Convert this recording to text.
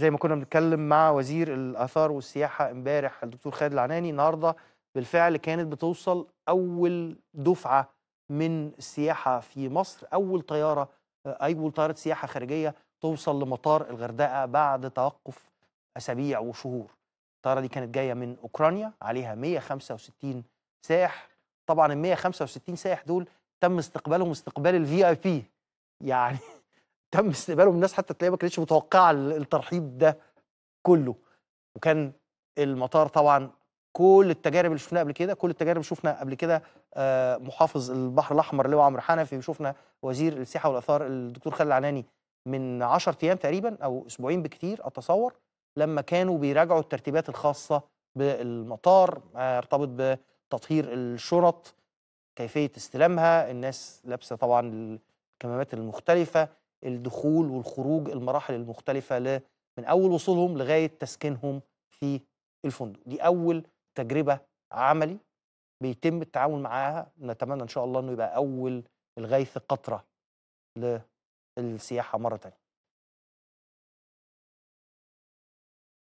زي ما كنا بنتكلم مع وزير الاثار والسياحه امبارح الدكتور خالد العناني النهارده بالفعل كانت بتوصل اول دفعه من السياحه في مصر اول طياره آه، اول طياره سياحه خارجيه توصل لمطار الغردقه بعد توقف اسابيع وشهور الطياره دي كانت جايه من اوكرانيا عليها 165 سائح طبعا ال 165 سائح دول تم استقبالهم استقبال الفي اي بي يعني تم استقبالهم الناس حتى تلاقيها ما كانتش متوقعه الترحيب ده كله وكان المطار طبعا كل التجارب اللي شفناها قبل كده كل التجارب شفنا قبل كده آه، محافظ البحر الاحمر اللي هو عمرو حنفي وشفنا وزير السياحه والاثار الدكتور خالد العناني من 10 ايام تقريبا او اسبوعين بكتير اتصور لما كانوا بيراجعوا الترتيبات الخاصه بالمطار آه، ارتبط بتطهير الشنط كيفيه استلامها الناس لابسه طبعا الكمامات المختلفه الدخول والخروج المراحل المختلفة من أول وصولهم لغاية تسكنهم في الفندق دي أول تجربة عملي بيتم التعامل معاها نتمنى إن شاء الله أنه يبقى أول الغيث قطرة للسياحة مرة تانية